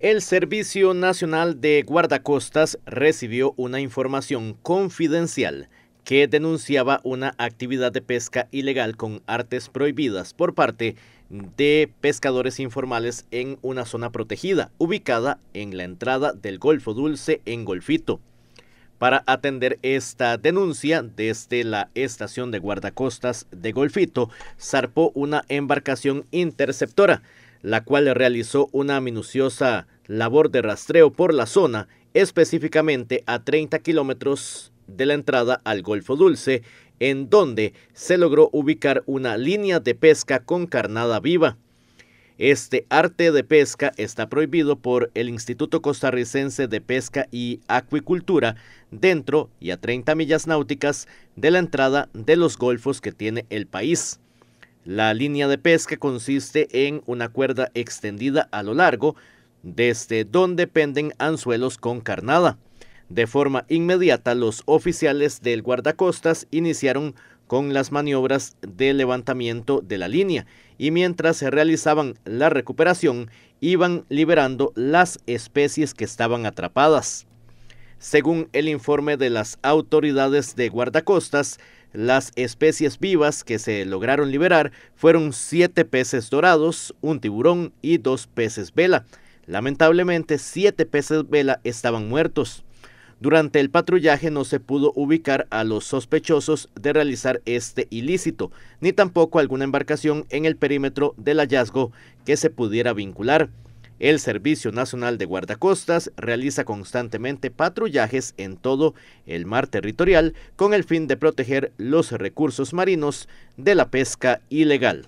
El Servicio Nacional de Guardacostas recibió una información confidencial que denunciaba una actividad de pesca ilegal con artes prohibidas por parte de pescadores informales en una zona protegida, ubicada en la entrada del Golfo Dulce en Golfito. Para atender esta denuncia, desde la estación de guardacostas de Golfito, zarpó una embarcación interceptora la cual realizó una minuciosa labor de rastreo por la zona, específicamente a 30 kilómetros de la entrada al Golfo Dulce, en donde se logró ubicar una línea de pesca con carnada viva. Este arte de pesca está prohibido por el Instituto Costarricense de Pesca y Acuicultura dentro y a 30 millas náuticas de la entrada de los golfos que tiene el país. La línea de pesca consiste en una cuerda extendida a lo largo, desde donde penden anzuelos con carnada. De forma inmediata, los oficiales del guardacostas iniciaron con las maniobras de levantamiento de la línea y mientras se realizaban la recuperación iban liberando las especies que estaban atrapadas. Según el informe de las autoridades de guardacostas, las especies vivas que se lograron liberar fueron siete peces dorados, un tiburón y dos peces vela. Lamentablemente, siete peces vela estaban muertos. Durante el patrullaje no se pudo ubicar a los sospechosos de realizar este ilícito, ni tampoco alguna embarcación en el perímetro del hallazgo que se pudiera vincular. El Servicio Nacional de Guardacostas realiza constantemente patrullajes en todo el mar territorial con el fin de proteger los recursos marinos de la pesca ilegal.